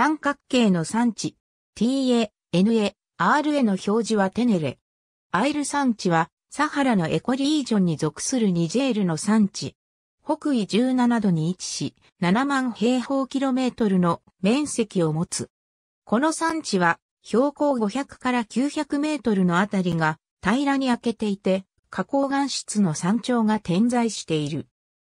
三角形の産地、TA、NA、RA の表示はテネレ。アイル産地は、サハラのエコリージョンに属するニジェールの産地。北緯17度に位置し、7万平方キロメートルの面積を持つ。この産地は、標高500から900メートルのあたりが平らに開けていて、花崗岩質の山頂が点在している。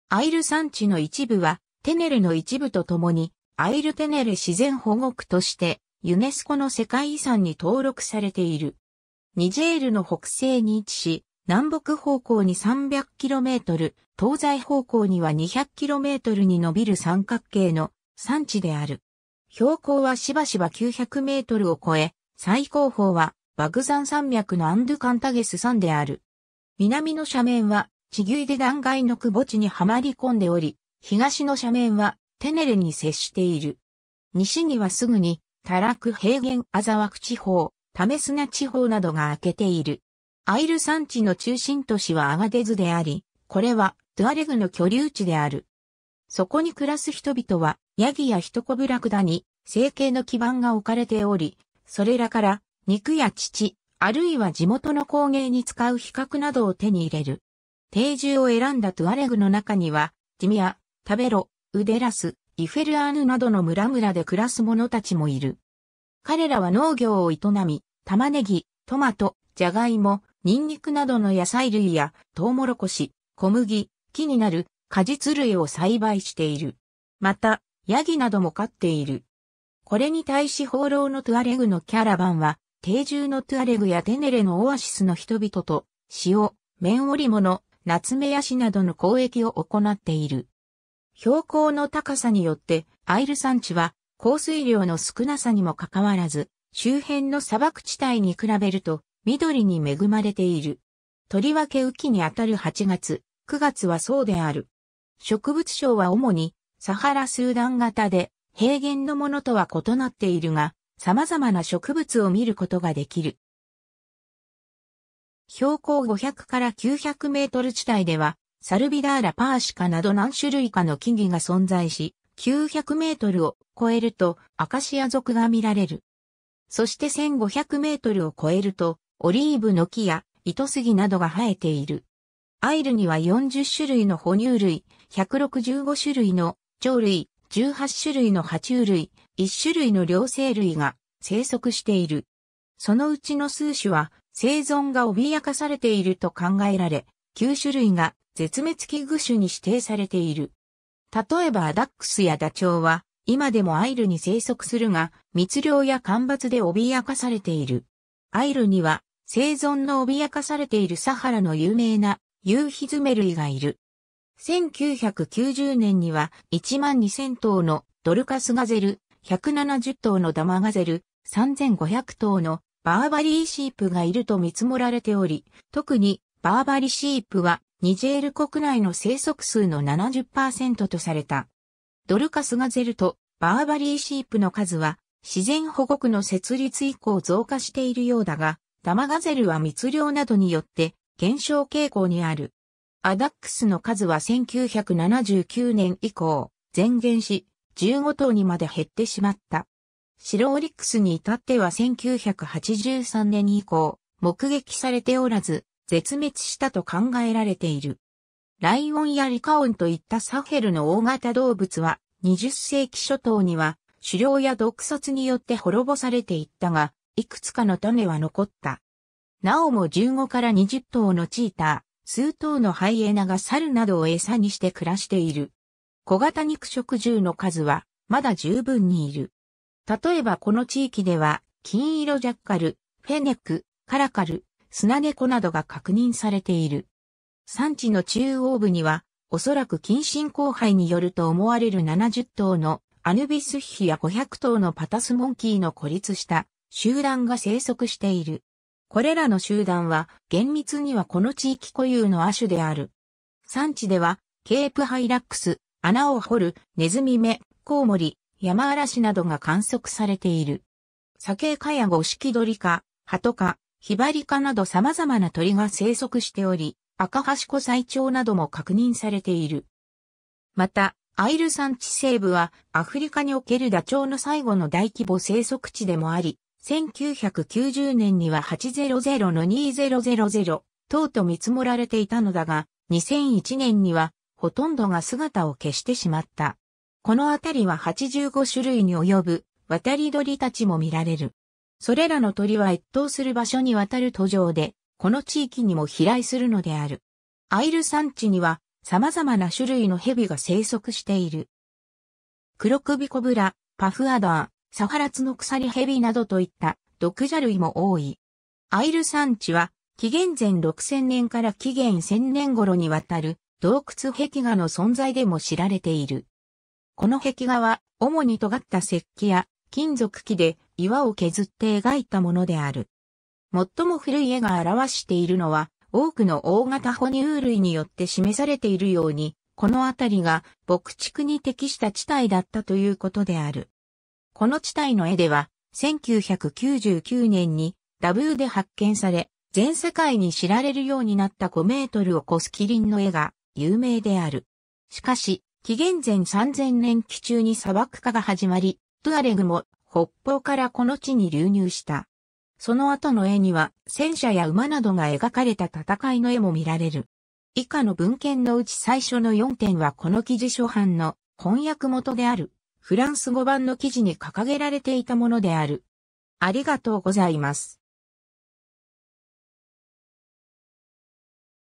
アイル山地の一部は、テネレの一部とともに、アイルテネル自然保護区としてユネスコの世界遺産に登録されている。ニジェールの北西に位置し、南北方向に 300km、東西方向には 200km に伸びる三角形の産地である。標高はしばしば900メートルを超え、最高峰はバグザン山脈のアンドゥカンタゲス山である。南の斜面は地牛で断崖の窪地にはまり込んでおり、東の斜面はテネレに接している。西にはすぐに、タラク平原アザワク地方、タメスナ地方などが開けている。アイル山地の中心都市はアガデズであり、これはドゥアレグの居留地である。そこに暮らす人々は、ヤギやヒトコブラクダに、生計の基盤が置かれており、それらから、肉や乳、あるいは地元の工芸に使う比較などを手に入れる。定住を選んだトゥアレグの中には、ティミア、タベロ、ウデラス、イフェルアーヌなどの村々で暮らす者たちもいる。彼らは農業を営み、玉ねぎ、トマト、ジャガイモ、ニンニクなどの野菜類やトウモロコシ、小麦、木になる果実類を栽培している。また、ヤギなども飼っている。これに対し放浪のトゥアレグのキャラバンは、定住のトゥアレグやテネレのオアシスの人々と、塩、綿織物、ナツメヤシなどの交易を行っている。標高の高さによって、アイル山地は降水量の少なさにもかかわらず、周辺の砂漠地帯に比べると緑に恵まれている。とりわけ雨季にあたる8月、9月はそうである。植物症は主にサハラスーダン型で平原のものとは異なっているが、様々な植物を見ることができる。標高500から900メートル地帯では、サルビダーラパーシカなど何種類かの木々が存在し、900メートルを超えるとアカシア族が見られる。そして1500メートルを超えるとオリーブの木や糸杉などが生えている。アイルには40種類の哺乳類、165種類の鳥類、18種類の爬虫類、1種類の両生類が生息している。そのうちの数種は生存が脅かされていると考えられ、9種類が絶滅危惧種に指定されている。例えばアダックスやダチョウは今でもアイルに生息するが密漁や干ばつで脅かされている。アイルには生存の脅かされているサハラの有名なユーヒズメ類がいる。1990年には1万2000頭のドルカスガゼル、170頭のダマガゼル、3500頭のバーバリーシープがいると見積もられており、特にバーバリシープはニジェール国内の生息数の70%とされた。ドルカスガゼルとバーバリーシープの数は自然保護区の設立以降増加しているようだが、ダマガゼルは密漁などによって減少傾向にある。アダックスの数は1979年以降、全減し、15頭にまで減ってしまった。シロオリックスに至っては1983年以降、目撃されておらず、絶滅したと考えられている。ライオンやリカオンといったサヘルの大型動物は20世紀初頭には狩猟や毒殺によって滅ぼされていったが、いくつかの種は残った。なおも15から20頭のチーター、数頭のハイエナが猿などを餌にして暮らしている。小型肉食獣の数はまだ十分にいる。例えばこの地域では、金色ジャッカル、フェネク、カラカル、砂猫などが確認されている。産地の中央部には、おそらく近親交配によると思われる70頭のアヌビスヒや500頭のパタスモンキーの孤立した集団が生息している。これらの集団は厳密にはこの地域固有の亜種である。産地ではケープハイラックス、穴を掘るネズミメ、コウモリ、山嵐などが観測されている。サケイカやゴシキドリカ、ハトカ、ヒバリカなど様々な鳥が生息しており、赤ハシコ長なども確認されている。また、アイル山地西部はアフリカにおけるダチョウの最後の大規模生息地でもあり、1990年には800の2000等と見積もられていたのだが、2001年にはほとんどが姿を消してしまった。この辺りは85種類に及ぶ渡り鳥たちも見られる。それらの鳥は越冬する場所にわたる途上で、この地域にも飛来するのである。アイル山地には様々な種類の蛇が生息している。黒首コブラ、パフアダー、サハラツノ鎖蛇などといった毒蛇類も多い。アイル山地は紀元前6000年から紀元1000年頃にわたる洞窟壁画の存在でも知られている。この壁画は主に尖った石器や金属器で岩を削って描いたものである。最も古い絵が表しているのは、多くの大型哺乳類によって示されているように、この辺りが牧畜に適した地帯だったということである。この地帯の絵では、1999年にダブーで発見され、全世界に知られるようになった5メートルを超すキリンの絵が有名である。しかし、紀元前3000年期中に砂漠化が始まり、トゥアレグも北方からこの地に流入した。その後の絵には戦車や馬などが描かれた戦いの絵も見られる。以下の文献のうち最初の4点はこの記事初版の翻訳元であるフランス語版の記事に掲げられていたものである。ありがとうございます。